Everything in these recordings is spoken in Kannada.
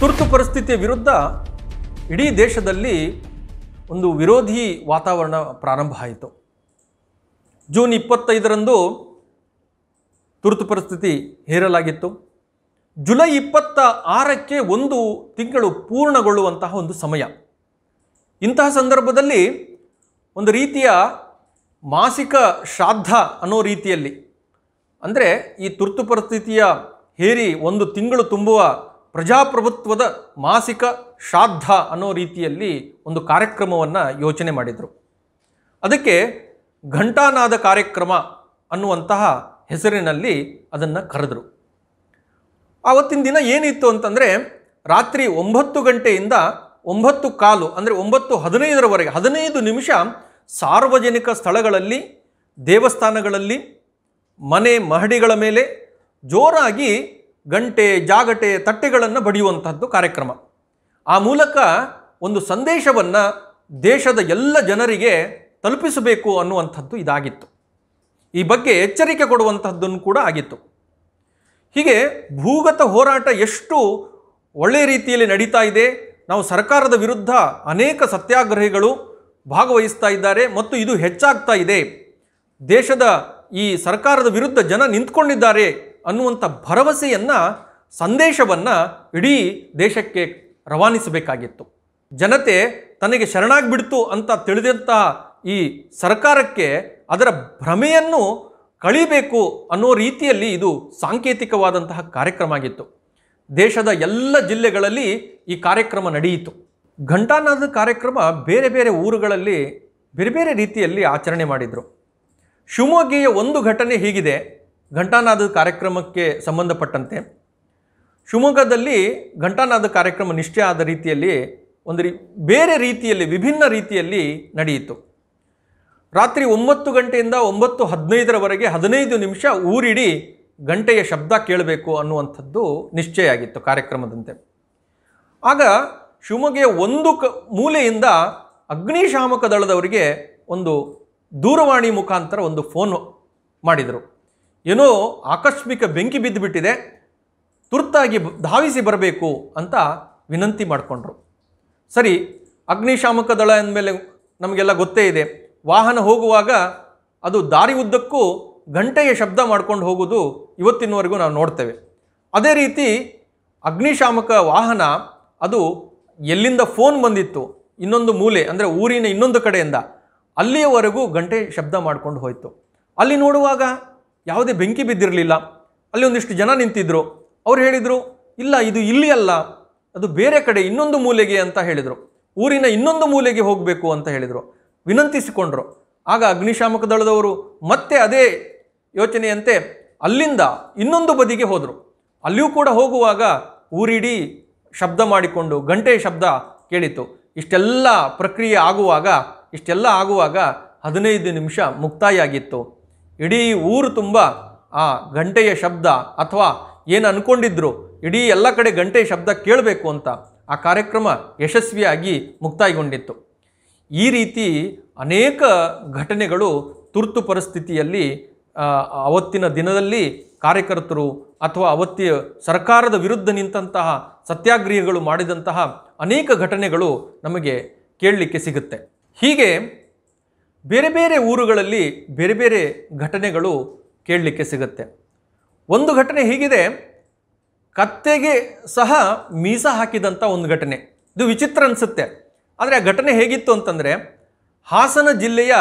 ತುರ್ತು ಪರಿಸ್ಥಿತಿಯ ವಿರುದ್ಧ ಇಡೀ ದೇಶದಲ್ಲಿ ಒಂದು ವಿರೋಧಿ ವಾತಾವರಣ ಪ್ರಾರಂಭ ಆಯಿತು ಜೂನ್ ಇಪ್ಪತ್ತೈದರಂದು ತುರ್ತು ಪರಿಸ್ಥಿತಿ ಹೇರಲಾಗಿತ್ತು ಜುಲೈ ಇಪ್ಪತ್ತ ಆರಕ್ಕೆ ಒಂದು ತಿಂಗಳು ಪೂರ್ಣಗೊಳ್ಳುವಂತಹ ಒಂದು ಸಮಯ ಇಂತಹ ಸಂದರ್ಭದಲ್ಲಿ ಒಂದು ರೀತಿಯ ಮಾಸಿಕ ಶ್ರಾದ್ದ ಅನ್ನೋ ರೀತಿಯಲ್ಲಿ ಅಂದರೆ ಈ ತುರ್ತು ಪರಿಸ್ಥಿತಿಯ ಹೇರಿ ಒಂದು ತಿಂಗಳು ತುಂಬುವ ಪ್ರಜಾಪ್ರಭುತ್ವದ ಮಾಸಿಕ ಶ್ರಾದ್ದ ಅನ್ನೋ ರೀತಿಯಲ್ಲಿ ಒಂದು ಕಾರ್ಯಕ್ರಮವನ್ನು ಯೋಚನೆ ಮಾಡಿದರು ಅದಕ್ಕೆ ಘಂಟಾನಾದ ಕಾರ್ಯಕ್ರಮ ಅನ್ನುವಂತಹ ಹೆಸರಿನಲ್ಲಿ ಅದನ್ನು ಕರೆದರು ಆವತ್ತಿನ ದಿನ ಏನಿತ್ತು ಅಂತಂದರೆ ರಾತ್ರಿ ಒಂಬತ್ತು ಗಂಟೆಯಿಂದ ಒಂಬತ್ತು ಕಾಲು ಅಂದರೆ ಒಂಬತ್ತು ಹದಿನೈದರವರೆಗೆ ಹದಿನೈದು ನಿಮಿಷ ಸಾರ್ವಜನಿಕ ಸ್ಥಳಗಳಲ್ಲಿ ದೇವಸ್ಥಾನಗಳಲ್ಲಿ ಮನೆ ಮಹಡಿಗಳ ಮೇಲೆ ಜೋರಾಗಿ ಗಂಟೆ ಜಾಗಟೆ ತಟ್ಟೆಗಳನ್ನು ಬಡಿಯುವಂತಹದ್ದು ಕಾರ್ಯಕ್ರಮ ಆ ಮೂಲಕ ಒಂದು ಸಂದೇಶವನ್ನು ದೇಶದ ಎಲ್ಲ ಜನರಿಗೆ ತಲುಪಿಸಬೇಕು ಅನ್ನುವಂಥದ್ದು ಇದಾಗಿತ್ತು ಈ ಬಗ್ಗೆ ಎಚ್ಚರಿಕೆ ಕೊಡುವಂಥದ್ದನ್ನು ಕೂಡ ಆಗಿತ್ತು ಹೀಗೆ ಭೂಗತ ಹೋರಾಟ ಎಷ್ಟು ಒಳ್ಳೆಯ ರೀತಿಯಲ್ಲಿ ನಡೀತಾ ಇದೆ ನಾವು ಸರ್ಕಾರದ ವಿರುದ್ಧ ಅನೇಕ ಸತ್ಯಾಗ್ರಹಿಗಳು ಭಾಗವಹಿಸ್ತಾ ಇದ್ದಾರೆ ಮತ್ತು ಇದು ಹೆಚ್ಚಾಗ್ತಾ ಇದೆ ದೇಶದ ಈ ಸರ್ಕಾರದ ವಿರುದ್ಧ ಜನ ನಿಂತ್ಕೊಂಡಿದ್ದಾರೆ ಅನ್ನುವಂಥ ಭರವಸೆಯನ್ನು ಸಂದೇಶವನ್ನು ಇಡೀ ದೇಶಕ್ಕೆ ರವಾನಿಸಬೇಕಾಗಿತ್ತು ಜನತೆ ತನಗೆ ಶರಣಾಗ್ಬಿಡ್ತು ಅಂತ ತಿಳಿದಂತಹ ಈ ಸರ್ಕಾರಕ್ಕೆ ಅದರ ಭ್ರಮೆಯನ್ನು ಕಳಿಬೇಕು ಅನ್ನೋ ರೀತಿಯಲ್ಲಿ ಇದು ಸಾಂಕೇತಿಕವಾದಂತಹ ಕಾರ್ಯಕ್ರಮ ಆಗಿತ್ತು ದೇಶದ ಎಲ್ಲ ಜಿಲ್ಲೆಗಳಲ್ಲಿ ಈ ಕಾರ್ಯಕ್ರಮ ನಡೆಯಿತು ಘಂಟಾನಾದ ಕಾರ್ಯಕ್ರಮ ಬೇರೆ ಬೇರೆ ಊರುಗಳಲ್ಲಿ ಬೇರೆ ಬೇರೆ ರೀತಿಯಲ್ಲಿ ಆಚರಣೆ ಮಾಡಿದರು ಶಿವಮೊಗ್ಗೆಯ ಒಂದು ಘಟನೆ ಹೀಗಿದೆ ಘಂಟಾನಾದ ಕಾರ್ಯಕ್ರಮಕ್ಕೆ ಸಂಬಂಧಪಟ್ಟಂತೆ ಶಿವಮೊಗ್ಗದಲ್ಲಿ ಘಂಟಾನಾದ ಕಾರ್ಯಕ್ರಮ ನಿಶ್ಚಯ ಆದ ರೀತಿಯಲ್ಲಿ ಒಂದು ರೀ ಬೇರೆ ರೀತಿಯಲ್ಲಿ ವಿಭಿನ್ನ ರೀತಿಯಲ್ಲಿ ನಡೆಯಿತು ರಾತ್ರಿ ಒಂಬತ್ತು ಗಂಟೆಯಿಂದ ಒಂಬತ್ತು ಹದಿನೈದರವರೆಗೆ ಹದಿನೈದು ನಿಮಿಷ ಊರಿಡೀ ಗಂಟೆಯ ಶಬ್ದ ಕೇಳಬೇಕು ಅನ್ನುವಂಥದ್ದು ನಿಶ್ಚಯ ಆಗಿತ್ತು ಕಾರ್ಯಕ್ರಮದಂತೆ ಆಗ ಶಿವಮೊಗ್ಗ ಒಂದು ಕ ಮೂಲೆಯಿಂದ ಅಗ್ನಿಶಾಮಕ ದಳದವರಿಗೆ ಒಂದು ದೂರವಾಣಿ ಮುಖಾಂತರ ಒಂದು ಫೋನ್ ಮಾಡಿದರು ಏನೋ ಆಕಸ್ಮಿಕ ಬೆಂಕಿ ಬಿದ್ದುಬಿಟ್ಟಿದೆ ತುರ್ತಾಗಿ ಧಾವಿಸಿ ಬರಬೇಕು ಅಂತ ವಿನಂತಿ ಮಾಡಿಕೊಂಡ್ರು ಸರಿ ಅಗ್ನಿಶಾಮಕ ದಳ ಅಂದಮೇಲೆ ನಮಗೆಲ್ಲ ಗೊತ್ತೇ ಇದೆ ವಾಹನ ಹೋಗುವಾಗ ಅದು ದಾರಿ ಉದ್ದಕ್ಕೂ ಗಂಟೆಯ ಶಬ್ದ ಮಾಡ್ಕೊಂಡು ಹೋಗೋದು ಇವತ್ತಿನವರೆಗೂ ನಾವು ನೋಡ್ತೇವೆ ಅದೇ ರೀತಿ ಅಗ್ನಿಶಾಮಕ ವಾಹನ ಅದು ಎಲ್ಲಿಂದ ಫೋನ್ ಬಂದಿತ್ತು ಇನ್ನೊಂದು ಮೂಲೆ ಅಂದರೆ ಊರಿನ ಇನ್ನೊಂದು ಕಡೆಯಿಂದ ಅಲ್ಲಿಯವರೆಗೂ ಗಂಟೆ ಶಬ್ದ ಮಾಡ್ಕೊಂಡು ಹೋಯಿತು ಅಲ್ಲಿ ನೋಡುವಾಗ ಯಾವುದೇ ಬೆಂಕಿ ಬಿದ್ದಿರಲಿಲ್ಲ ಅಲ್ಲಿ ಒಂದಿಷ್ಟು ಜನ ನಿಂತಿದ್ದರು ಅವ್ರು ಹೇಳಿದರು ಇಲ್ಲ ಇದು ಇಲ್ಲಿ ಅಲ್ಲ ಅದು ಬೇರೆ ಕಡೆ ಇನ್ನೊಂದು ಮೂಲೆಗೆ ಅಂತ ಹೇಳಿದರು ಊರಿನ ಇನ್ನೊಂದು ಮೂಲೆಗೆ ಹೋಗಬೇಕು ಅಂತ ಹೇಳಿದರು ವಿನಂತಿಸಿಕೊಂಡರು ಆಗ ಅಗ್ನಿಶಾಮಕ ದಳದವರು ಮತ್ತೆ ಅದೇ ಯೋಚನೆಯಂತೆ ಅಲ್ಲಿಂದ ಇನ್ನೊಂದು ಬದಿಗೆ ಹೋದರು ಅಲ್ಲಿಯೂ ಕೂಡ ಹೋಗುವಾಗ ಊರಿಡೀ ಶಬ್ದ ಮಾಡಿಕೊಂಡು ಗಂಟೆ ಶಬ್ದ ಕೇಳಿತು ಇಷ್ಟೆಲ್ಲ ಪ್ರಕ್ರಿಯೆ ಆಗುವಾಗ ಇಷ್ಟೆಲ್ಲ ಆಗುವಾಗ ಹದಿನೈದು ನಿಮಿಷ ಮುಕ್ತಾಯ ಆಗಿತ್ತು ಇಡೀ ಊರು ತುಂಬ ಆ ಗಂಟೆಯ ಶಬ್ದ ಅಥವಾ ಏನು ಅಂದ್ಕೊಂಡಿದ್ರು ಇಡೀ ಎಲ್ಲ ಕಡೆ ಗಂಟೆಯ ಶಬ್ದ ಕೇಳಬೇಕು ಅಂತ ಆ ಕಾರ್ಯಕ್ರಮ ಯಶಸ್ವಿಯಾಗಿ ಮುಕ್ತಾಯಗೊಂಡಿತ್ತು ಈ ರೀತಿ ಅನೇಕ ಘಟನೆಗಳು ತುರ್ತು ಪರಿಸ್ಥಿತಿಯಲ್ಲಿ ಅವತ್ತಿನ ದಿನದಲ್ಲಿ ಕಾರ್ಯಕರ್ತರು ಅಥವಾ ಅವತ್ತಿ ಸರ್ಕಾರದ ವಿರುದ್ಧ ನಿಂತಹ ಸತ್ಯಾಗ್ರಹಿಗಳು ಮಾಡಿದಂತಹ ಅನೇಕ ಘಟನೆಗಳು ನಮಗೆ ಕೇಳಲಿಕ್ಕೆ ಸಿಗುತ್ತೆ ಹೀಗೆ ಬೇರೆ ಬೇರೆ ಊರುಗಳಲ್ಲಿ ಬೇರೆ ಬೇರೆ ಘಟನೆಗಳು ಕೇಳಲಿಕ್ಕೆ ಸಿಗುತ್ತೆ ಒಂದು ಘಟನೆ ಹೀಗಿದೆ ಕತ್ತೆಗೆ ಸಹ ಮೀಸ ಹಾಕಿದಂಥ ಒಂದು ಘಟನೆ ಇದು ವಿಚಿತ್ರ ಅನಿಸುತ್ತೆ ಆದರೆ ಆ ಘಟನೆ ಹೇಗಿತ್ತು ಅಂತಂದರೆ ಹಾಸನ ಜಿಲ್ಲೆಯ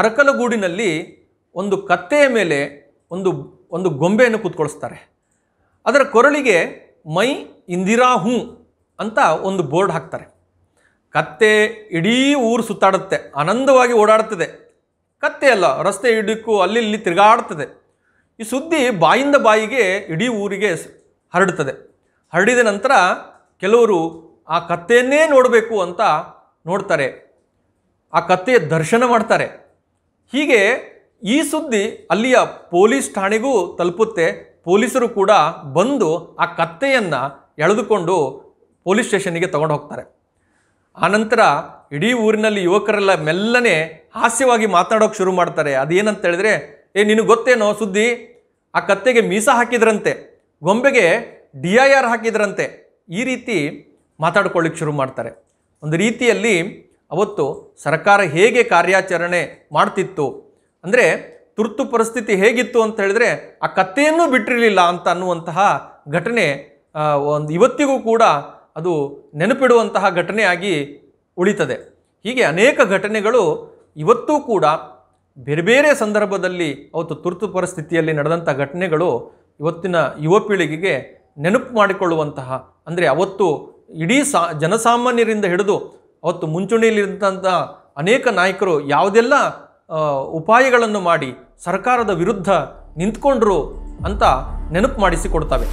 ಅರಕಲಗೂಡಿನಲ್ಲಿ ಒಂದು ಕತ್ತೆಯ ಮೇಲೆ ಒಂದು ಒಂದು ಗೊಂಬೆಯನ್ನು ಕೂತ್ಕೊಳಿಸ್ತಾರೆ ಅದರ ಕೊರಳಿಗೆ ಮೈ ಇಂದಿರಾ ಹೂ ಅಂತ ಒಂದು ಬೋರ್ಡ್ ಹಾಕ್ತಾರೆ ಕತ್ತೆ ಇಡೀ ಊರು ಸುತ್ತಾಡುತ್ತೆ ಆನಂದವಾಗಿ ಓಡಾಡ್ತದೆ ಕತ್ತೆ ಅಲ್ಲ ರಸ್ತೆ ಇಡಕ್ಕೂ ಅಲ್ಲಿ ಇಲ್ಲಿ ತಿರುಗಾಡ್ತದೆ ಈ ಸುದ್ದಿ ಬಾಯಿಂದ ಬಾಯಿಗೆ ಇಡೀ ಊರಿಗೆ ಹರಡುತ್ತದೆ ಹರಡಿದ ನಂತರ ಕೆಲವರು ಆ ಕತ್ತೆಯನ್ನೇ ನೋಡಬೇಕು ಅಂತ ನೋಡ್ತಾರೆ ಆ ಕತ್ತೆಯ ದರ್ಶನ ಮಾಡ್ತಾರೆ ಹೀಗೆ ಈ ಸುದ್ದಿ ಅಲ್ಲಿಯ ಪೊಲೀಸ್ ಠಾಣೆಗೂ ತಲುಪುತ್ತೆ ಪೊಲೀಸರು ಕೂಡ ಬಂದು ಆ ಕತ್ತೆಯನ್ನು ಎಳೆದುಕೊಂಡು ಪೊಲೀಸ್ ಸ್ಟೇಷನ್ನಿಗೆ ತಗೊಂಡು ಹೋಗ್ತಾರೆ ಆನಂತರ ಇಡೀ ಊರಿನಲ್ಲಿ ಯುವಕರೆಲ್ಲ ಮೆಲ್ಲನೆ ಹಾಸ್ಯವಾಗಿ ಮಾತನಾಡೋಕೆ ಶುರು ಮಾಡ್ತಾರೆ ಅದೇನಂತ ಹೇಳಿದ್ರೆ ಏ ನಿನಗೆ ಗೊತ್ತೇನೋ ಸುದ್ದಿ ಆ ಕತ್ತೆಗೆ ಮೀಸ ಹಾಕಿದ್ರಂತೆ ಗೊಂಬೆಗೆ ಡಿ ಐ ಆರ್ ಹಾಕಿದ್ರಂತೆ ಈ ರೀತಿ ಮಾತಾಡ್ಕೊಳ್ಳಿಕ್ಕೆ ಶುರು ಮಾಡ್ತಾರೆ ಒಂದು ರೀತಿಯಲ್ಲಿ ಅವತ್ತು ಸರ್ಕಾರ ಹೇಗೆ ಕಾರ್ಯಾಚರಣೆ ಮಾಡ್ತಿತ್ತು ಅಂದರೆ ತುರ್ತು ಪರಿಸ್ಥಿತಿ ಹೇಗಿತ್ತು ಅಂತ ಹೇಳಿದ್ರೆ ಆ ಕತ್ತೆಯನ್ನು ಬಿಟ್ಟಿರಲಿಲ್ಲ ಅಂತ ಅನ್ನುವಂತಹ ಘಟನೆ ಒಂದು ಇವತ್ತಿಗೂ ಕೂಡ ಅದು ನೆನಪಿಡುವಂತಹ ಘಟನೆಯಾಗಿ ಉಳಿತದೆ ಹೀಗೆ ಅನೇಕ ಘಟನೆಗಳು ಇವತ್ತೂ ಕೂಡ ಬೇರೆ ಬೇರೆ ಸಂದರ್ಭದಲ್ಲಿ ಅವತ್ತು ತುರ್ತು ಪರಿಸ್ಥಿತಿಯಲ್ಲಿ ನಡೆದಂಥ ಘಟನೆಗಳು ಇವತ್ತಿನ ಯುವ ಪೀಳಿಗೆಗೆ ನೆನಪು ಮಾಡಿಕೊಳ್ಳುವಂತಹ ಅಂದರೆ ಅವತ್ತು ಇಡೀ ಸಾ ಜನಸಾಮಾನ್ಯರಿಂದ ಹಿಡಿದು ಅವತ್ತು ಮುಂಚೂಣಿಯಲ್ಲಿದ್ದಂಥ ಅನೇಕ ನಾಯಕರು ಯಾವುದೆಲ್ಲ ಉಪಾಯಗಳನ್ನು ಮಾಡಿ ಸರ್ಕಾರದ ವಿರುದ್ಧ ನಿಂತ್ಕೊಂಡ್ರು ಅಂತ ನೆನಪು ಮಾಡಿಸಿಕೊಡ್ತವೆ